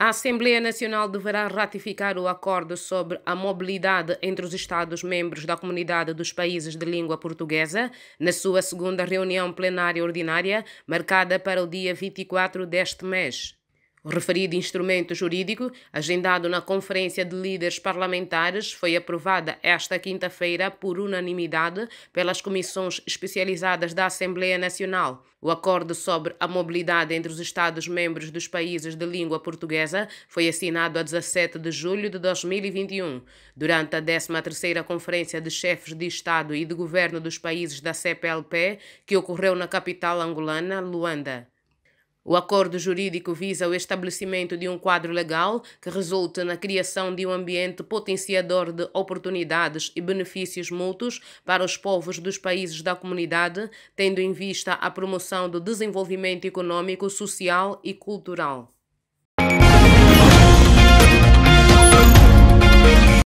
A Assembleia Nacional deverá ratificar o acordo sobre a mobilidade entre os Estados-membros da Comunidade dos Países de Língua Portuguesa na sua segunda reunião plenária ordinária, marcada para o dia 24 deste mês. O referido instrumento jurídico, agendado na Conferência de Líderes Parlamentares, foi aprovada esta quinta-feira por unanimidade pelas comissões especializadas da Assembleia Nacional. O acordo sobre a mobilidade entre os Estados-membros dos países de língua portuguesa foi assinado a 17 de julho de 2021, durante a 13ª Conferência de Chefes de Estado e de Governo dos Países da CPLP, que ocorreu na capital angolana, Luanda. O acordo jurídico visa o estabelecimento de um quadro legal que resulte na criação de um ambiente potenciador de oportunidades e benefícios mútuos para os povos dos países da comunidade, tendo em vista a promoção do desenvolvimento econômico, social e cultural.